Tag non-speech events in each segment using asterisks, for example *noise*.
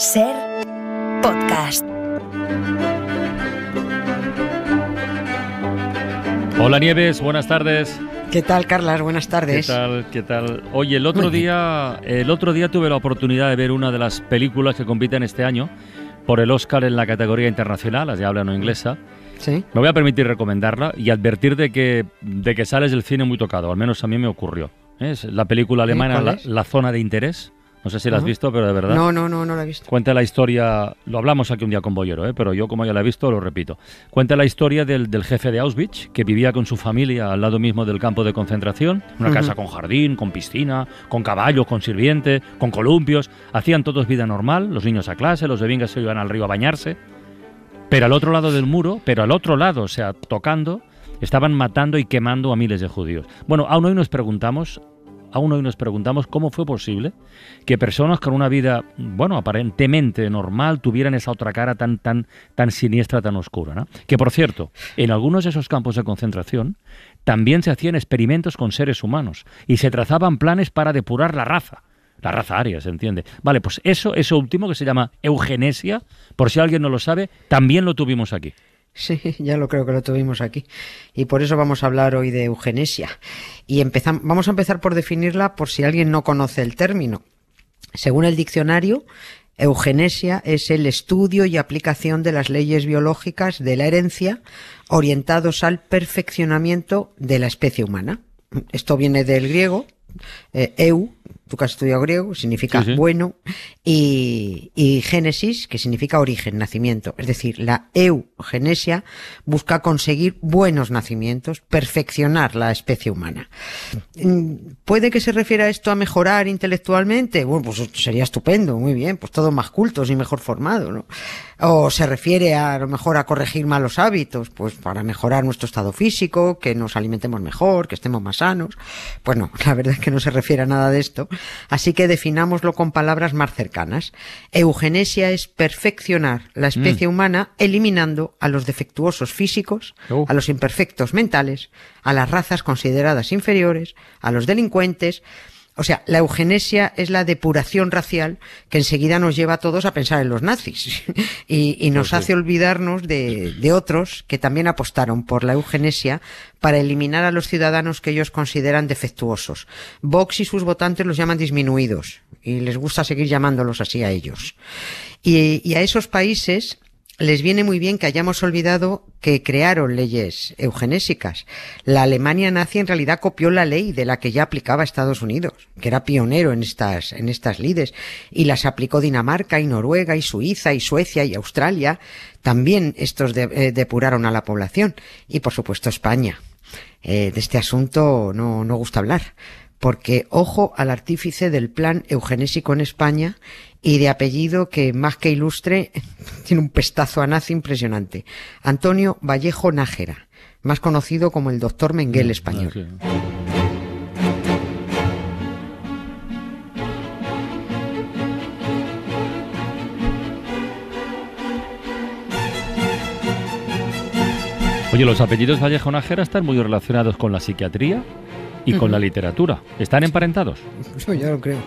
Ser podcast. Hola Nieves, buenas tardes. ¿Qué tal, Carlas? Buenas tardes. ¿Qué tal? ¿Qué tal? Oye, el otro día, el otro día tuve la oportunidad de ver una de las películas que compiten este año por el Oscar en la categoría internacional, las de habla no inglesa. Sí. Me voy a permitir recomendarla y advertir de que, de que sales del cine muy tocado, al menos a mí me ocurrió. ¿Eh? Es la película ¿Eh? alemana la, Zona de Interés. No sé si la has visto, pero de verdad. No, no, no, no la he visto. Cuenta la historia, lo hablamos aquí un día con Bollero, ¿eh? pero yo como ya la he visto, lo repito. Cuenta la historia del, del, jefe de Auschwitz, que vivía con su familia al lado mismo del campo de concentración, una casa con jardín, con piscina, con caballos, con sirviente, con columpios. Hacían todos vida normal, los niños a clase, los de se iban al río a bañarse. Pero al otro lado del muro, pero al otro lado, o sea, tocando, estaban matando y quemando a miles de judíos. Bueno, aún hoy nos preguntamos aún hoy nos preguntamos cómo fue posible que personas con una vida, bueno, aparentemente normal, tuvieran esa otra cara tan, tan, tan siniestra, tan oscura. ¿no? Que por cierto, en algunos de esos campos de concentración también se hacían experimentos con seres humanos y se trazaban planes para depurar la raza. La raza aria, ¿se entiende? Vale, pues eso, eso último que se llama eugenesia, por si alguien no lo sabe, también lo tuvimos aquí. Sí, ya lo creo que lo tuvimos aquí. Y por eso vamos a hablar hoy de eugenesia. Y vamos a empezar por definirla por si alguien no conoce el término. Según el diccionario, eugenesia es el estudio y aplicación de las leyes biológicas de la herencia orientados al perfeccionamiento de la especie humana. Esto viene del griego, eh, eu, tú que has estudiado griego, significa bueno, y, génesis, que significa origen, nacimiento. Es decir, la eugenesia busca conseguir buenos nacimientos, perfeccionar la especie humana. Mm, ¿Puede que se refiera esto a mejorar intelectualmente? Bueno, pues sería estupendo, muy bien, pues todos más cultos y mejor formados, ¿no? O se refiere a, lo mejor a corregir malos hábitos, pues para mejorar nuestro estado físico, que nos alimentemos mejor, que estemos más sanos. bueno, *laughs* la verdad es que no se refiere a nada de esto así que definámoslo con palabras más cercanas. Eugenesia es perfeccionar la mm. especie humana eliminando a los defectuosos físicos, uh. a los imperfectos mentales, a las razas consideradas inferiores, a los delincuentes, o sea, la eugenesia es la depuración racial que enseguida nos lleva a todos a pensar en los nazis *laughs* y, nos hace olvidarnos de, otros que también apostaron por la eugenesia para eliminar a los ciudadanos que ellos consideran defectuosos. Vox y sus votantes los llaman disminuidos y les gusta seguir llamándolos así a ellos. y a esos países les viene muy bien que hayamos olvidado que crearon leyes eugenésicas. La Alemania nazi en realidad copió la ley de la que ya aplicaba Estados Unidos, que era pionero en estas, en estas lides, y las aplicó Dinamarca y Noruega y Suiza y Suecia y Australia. También estos eh, depuraron a la población. Y por supuesto España. Eh, de este asunto no, no gusta hablar porque ojo al artífice del plan eugenésico en España y de apellido que más que ilustre *laughs* tiene un pestazo a nazi impresionante. Antonio Vallejo Nájera, más conocido como el doctor Menguel mm, español. Oye, los apellidos Vallejo Nájera están muy relacionados con la psiquiatría y con la literatura. ¿Están emparentados? Yo ya lo creo,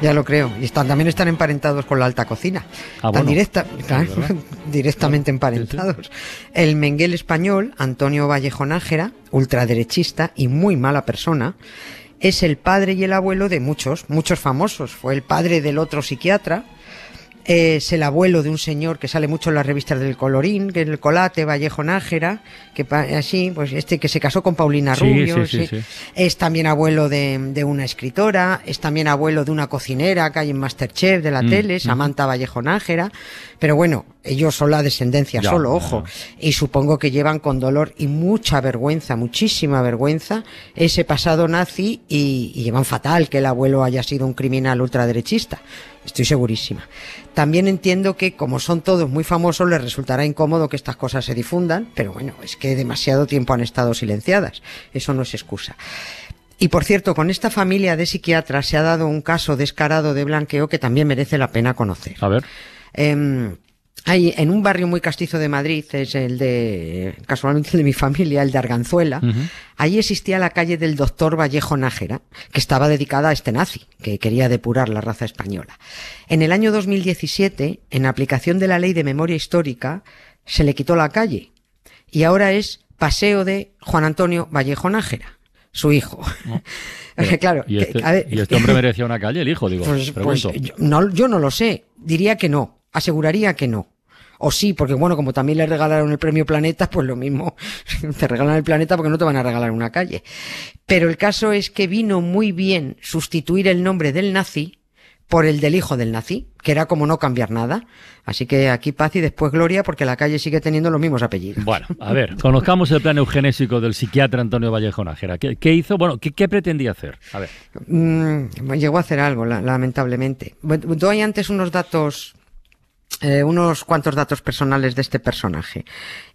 ya lo creo. Y están, también están emparentados con la alta cocina. Ah, directa, *laughs* directamente emparentados. El Menguel español, Antonio Vallejo Nájera, ultraderechista y muy mala persona, es el padre y el abuelo de muchos, muchos famosos. Fue el padre del otro psiquiatra, es el abuelo de un señor que sale mucho en las revistas del Colorín, que es el Colate, Vallejo Nájera, que así, pues este que se casó con Paulina Rubio, es también abuelo de, una escritora, es también abuelo de una cocinera que hay en Masterchef de la mm, tele, Samantha Vallejo Nájera, pero bueno, ellos son la descendencia solo, ojo, y supongo que llevan con dolor y mucha vergüenza, muchísima vergüenza, ese pasado nazi y, llevan fatal que el abuelo haya sido un criminal ultraderechista, estoy segurísima. También entiendo que como son todos muy famosos les resultará incómodo que estas cosas se difundan, pero bueno, es que demasiado tiempo han estado silenciadas, eso no es excusa. Y por cierto, con esta familia de psiquiatras se ha dado un caso descarado de blanqueo que también merece la pena conocer. A ver. Em, en un barrio muy castizo de Madrid, es el de, casualmente de mi familia, el de Arganzuela, ahí existía la calle del doctor Vallejo Nájera, que estaba dedicada a este nazi, que quería depurar la raza española. En el año 2017, en aplicación de la ley de memoria histórica, se le quitó la calle y ahora es Paseo de Juan Antonio Vallejo Nájera su hijo. *laughs* *laughs* claro, este, y este, hombre *laughs* merecía una calle, el hijo, digo. Pues, pues, yo no lo sé. Diría que no aseguraría que no. O sí, porque bueno, como también le regalaron el premio Planeta, pues lo mismo, *laughs* te regalan el planeta porque no te van a regalar una calle. Pero el caso es que vino muy bien sustituir el nombre del nazi por el del hijo del nazi, que era como no cambiar nada. Así que aquí paz y después gloria, porque la calle sigue teniendo los mismos apellidos. Bueno, a ver, conozcamos el plan eugenésico del psiquiatra Antonio Vallejo ¿Qué, hizo? Bueno, ¿qué, pretendía hacer? A ver. Mm, llegó a hacer algo, lamentablemente. Doy antes unos datos eh, unos cuantos datos personales de este personaje.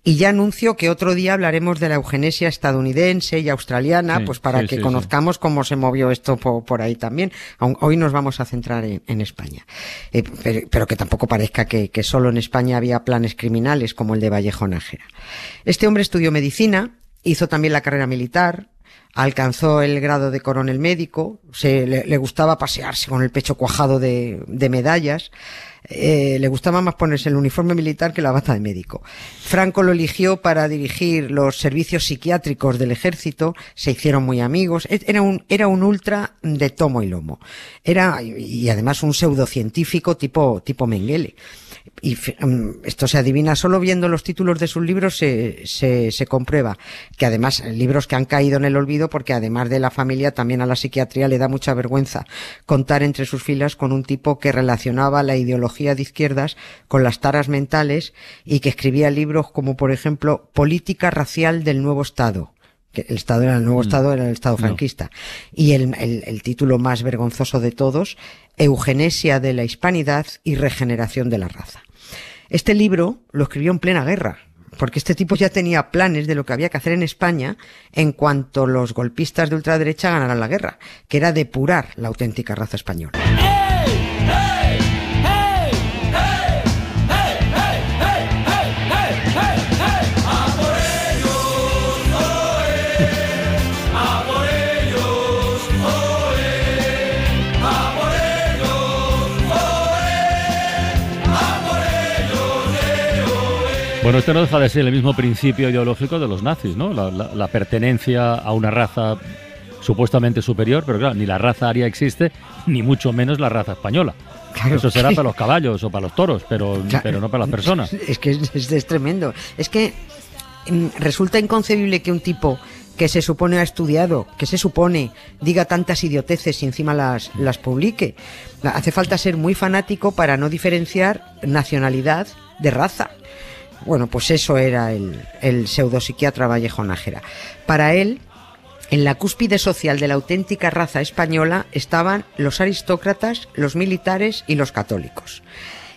Y ya anuncio que otro día hablaremos de la eugenesia estadounidense y australiana, pues para que conozcamos cómo se movió esto por, ahí también. hoy nos vamos a centrar en, España. Eh, pero, que tampoco parezca que, solo en España había planes criminales como el de Vallejo Nájera. Este hombre estudió medicina, hizo también la carrera militar, alcanzó el grado de coronel médico, le, gustaba pasearse con el pecho cuajado de, de medallas, eh, le gustaba más ponerse el uniforme militar que la bata de médico. Franco lo eligió para dirigir los servicios psiquiátricos del ejército, se hicieron muy amigos, e, era un, era un ultra de tomo y lomo. Era, y además un pseudocientífico tipo, tipo Mengele. Y mm, esto se adivina solo viendo los títulos de sus libros se, se, se comprueba que además libros que han caído en el olvido porque además de la familia también a la psiquiatría le da mucha vergüenza contar entre sus filas con un tipo que relacionaba la ideología de izquierdas con las taras mentales y que escribía libros como, por ejemplo, Política Racial del Nuevo Estado. Que el Estado era el nuevo mm. Estado, era el Estado franquista. Y el, el título más vergonzoso de todos, Eugenesia de la Hispanidad y Regeneración de la Raza. Este libro lo escribió en plena guerra, porque este tipo ya tenía planes de lo que había que hacer en España en cuanto los golpistas de ultraderecha ganaran la guerra, que era depurar la auténtica raza española. Bueno, este no deja de ser el mismo principio ideológico de los nazis, ¿no? La, pertenencia a una raza supuestamente superior, pero claro, ni la raza aria existe, ni mucho menos la raza española. Eso será para los caballos o para los toros, pero, pero no para las personas. Es que es, tremendo. Es que mm, resulta inconcebible que un tipo que se supone ha estudiado, que se supone diga tantas idioteces y encima las, las publique. Hace falta ser muy fanático para no diferenciar nacionalidad de raza. Bueno, pues eso era el, el pseudopsiquiatra Vallejo Nájera. Para él, en la cúspide social de la auténtica raza española estaban los aristócratas, los militares y los católicos.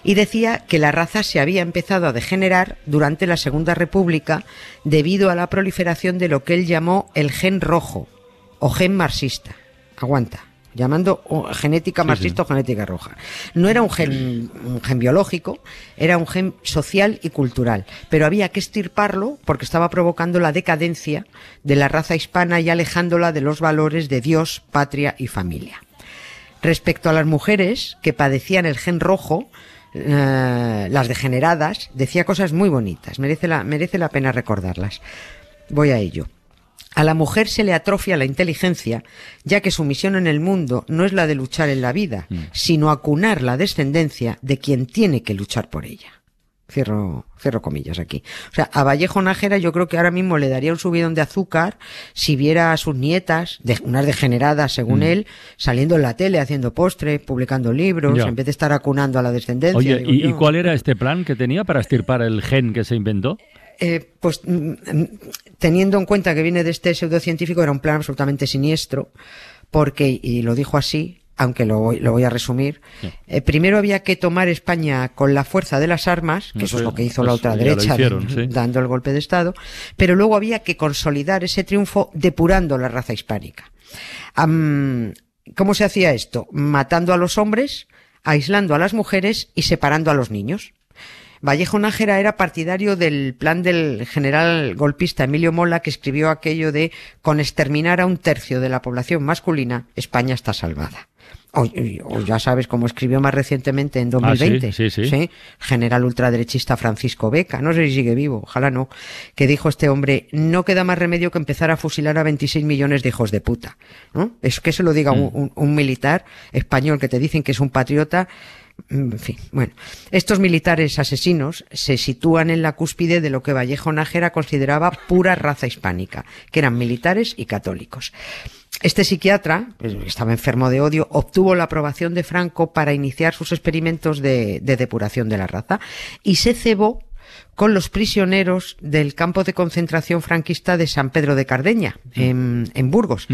Y decía que la raza se había empezado a degenerar durante la Segunda República debido a la proliferación de lo que él llamó el gen rojo o gen marxista. Aguanta llamando genética marxista o genética roja. No era un gen, gen, biológico, era un gen social y cultural, pero había que estirparlo porque estaba provocando la decadencia de la raza hispana y alejándola de los valores de Dios, patria y familia. Respecto a las mujeres que padecían el gen rojo, eh, las degeneradas, decía cosas muy bonitas, merece la, merece la pena recordarlas. Voy a ello. A la mujer se le atrofia la inteligencia, ya que su misión en el mundo no es la de luchar en la vida, mm. sino acunar la descendencia de quien tiene que luchar por ella. Cierro, cierro comillas aquí. O sea, a Vallejo Nájera yo creo que ahora mismo le daría un subidón de azúcar si viera a sus nietas, unas degeneradas según mm. él, saliendo en la tele, haciendo postres, publicando libros, en vez de estar acunando a la descendencia. Oye, ¿y, ¿y cuál era este plan que tenía para estirpar el gen que se inventó? Eh, pues mm, mm, teniendo en cuenta que viene de este pseudocientífico, era un plan absolutamente siniestro, porque, y lo dijo así, aunque lo voy, a resumir, eh, primero había que tomar España con la fuerza de las armas, que eso es lo que hizo la otra derecha dando el golpe de Estado, pero luego había que consolidar ese triunfo depurando la raza hispánica. ¿Cómo se hacía esto? Matando a los hombres, aislando a las mujeres y separando a los niños. Vallejo Nájera era partidario del plan del general golpista Emilio Mola, que escribió aquello de con exterminar a un tercio de la población masculina, España está salvada. O, ya sabes, cómo escribió más recientemente en 2020, ah, general ultraderechista Francisco Beca, no sé si sigue vivo, ojalá no, que dijo este hombre, no queda más remedio que empezar a fusilar a 26 millones de hijos de puta. ¿no? Es que se lo diga un, mm. militar español que te dicen que es un patriota, mm, en fin, bueno, estos militares asesinos se sitúan en la cúspide de lo que Vallejo Nájera consideraba pura raza hispánica, que eran militares y católicos. Este psiquiatra, pues, estaba enfermo de odio, obtuvo la aprobación de Franco para iniciar sus experimentos de, de depuración de la raza y se cebó con los prisioneros del campo de concentración franquista de San Pedro de Cardeña, en, Burgos.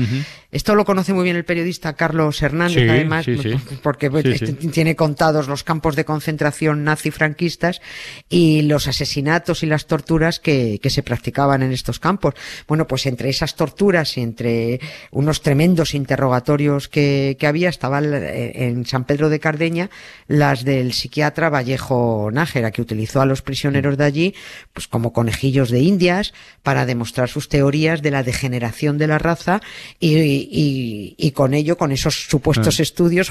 Esto lo conoce muy bien el periodista Carlos Hernández, además, pues, pues, porque pues, este, tiene contados los campos de concentración nazi-franquistas y los asesinatos y las torturas que, se practicaban en estos campos. Bueno, pues entre esas torturas y entre unos tremendos interrogatorios que, había, estaban en San Pedro de Cardeña las del psiquiatra Vallejo Nájera, que utilizó a los prisioneros de allí allí, pues como conejillos de indias, para demostrar sus teorías de la degeneración de la raza y, con ello, con esos supuestos ah. estudios,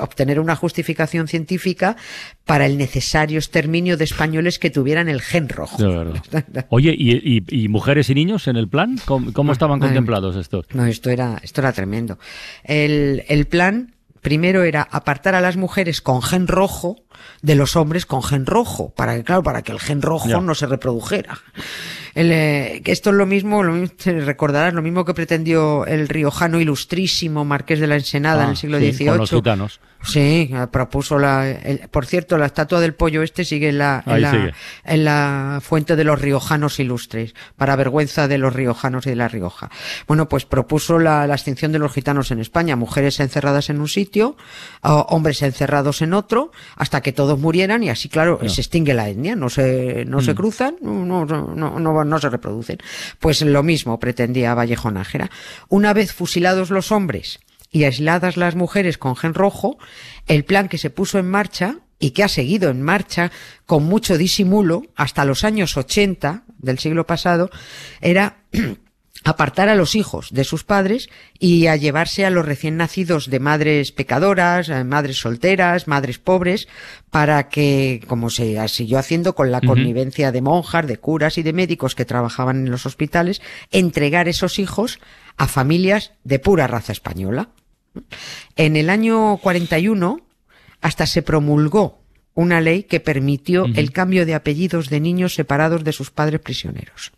obtener una justificación científica para el necesario exterminio de españoles que tuvieran el gen rojo. Oye, ¿y, mujeres y niños en el plan? ¿Cómo, ah, estaban contemplados estos? No, esto era, esto era tremendo. el plan primero era apartar a las mujeres con gen rojo, de los hombres con gen rojo, para que, claro, para que el gen rojo no se reprodujera. Eh, esto es lo mismo, lo te recordarás, lo mismo que pretendió el riojano ilustrísimo Marqués de la Ensenada en el ah, siglo XVIII. los gitanos. Sí, propuso la, por cierto, la estatua del pollo este sigue en la, en la, fuente de los riojanos ilustres, para vergüenza de los riojanos y de la Rioja. Bueno, pues propuso la, la extinción de los gitanos en España, mujeres encerradas en un sitio, hombres encerrados en otro, hasta que todos murieran y así, claro, se extingue la etnia, no se, no se mm. cruzan, no, no, no, no se reproducen. Pues lo mismo pretendía Vallejo Nájera. Una vez fusilados los hombres y aisladas las mujeres con gen rojo, el plan que se puso en marcha y que ha seguido en marcha con mucho disimulo hasta los años 80 del siglo pasado era *clears throat* apartar a los hijos de sus padres y a llevarse a los recién nacidos de madres pecadoras, eh, madres solteras, madres pobres, para que, como se siguió haciendo con la connivencia de monjas, de curas y de médicos que trabajaban en los hospitales, entregar esos hijos a familias de pura raza española. En el año 41 hasta se promulgó una ley que permitió el cambio de apellidos de niños separados de sus padres prisioneros.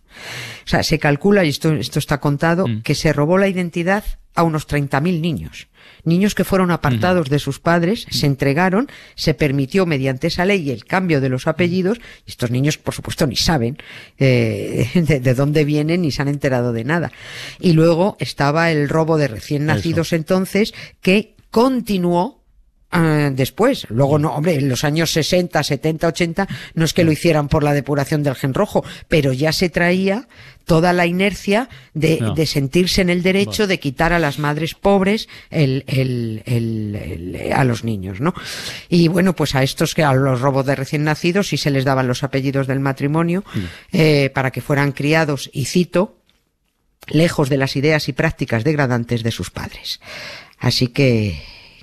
O sea, se calcula, y esto, esto está contado, mm. que se robó la identidad a unos 30.000 niños. Niños que fueron apartados de sus padres, se entregaron, se permitió mediante esa ley el cambio de los apellidos. Y estos niños, por supuesto, ni saben eh, *laughs* de, dónde vienen ni se han enterado de nada. Y luego estaba el robo de recién nacidos entonces, que continuó Ah, después. Luego no, hombre, en los años 60, 70, 80, no es que lo hicieran por la depuración del gen rojo, pero ya se traía toda la inercia de, de sentirse en el derecho de quitar a las madres pobres el, el, el, a los niños, ¿no? Y bueno, pues a estos que a los robos de recién nacidos sí se les daban los apellidos del matrimonio mm. eh, para que fueran criados, y cito, lejos de las ideas y prácticas degradantes de sus padres. Así que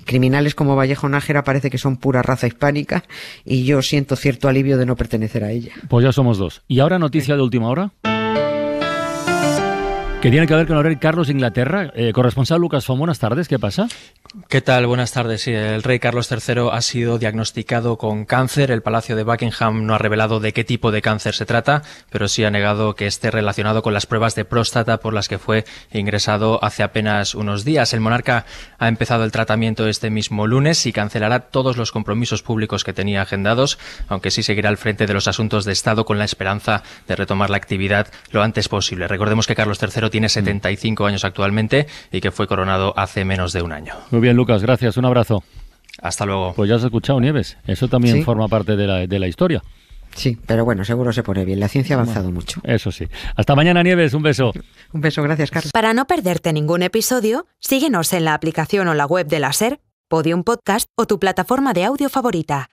criminales como Vallejo Nájera parece que son pura raza hispánica y yo siento cierto alivio de no pertenecer a ella. Pues ya somos dos. ¿Y ahora noticia de última hora? que tiene que ver con el rey Carlos de Inglaterra. Eh, corresponsal Lucas Fon, buenas tardes, ¿qué pasa? ¿Qué tal? Buenas tardes. el rey Carlos III ha sido diagnosticado con cáncer. El Palacio de Buckingham no ha revelado de qué tipo de cáncer se trata, pero sí ha negado que esté relacionado con las pruebas de próstata por las que fue ingresado hace apenas unos días. El monarca ha empezado el tratamiento este mismo lunes y cancelará todos los compromisos públicos que tenía agendados, aunque sí seguirá al frente de los asuntos de Estado con la esperanza de retomar la actividad lo antes posible. Recordemos que Carlos III tiene 75 mm. años actualmente y que fue coronado hace menos de un año. Muy bien, Lucas, gracias. Un abrazo. Hasta luego. Pues ya has escuchado, Nieves. Eso también forma parte de la, historia. Sí, pero bueno, seguro se pone bien. La ciencia ha avanzado mucho. Eso sí. Hasta mañana, Nieves. Un beso. Un beso, gracias, Carlos. Para no perderte ningún episodio, síguenos en la aplicación o la web de la SER, Podium Podcast o tu plataforma de audio favorita.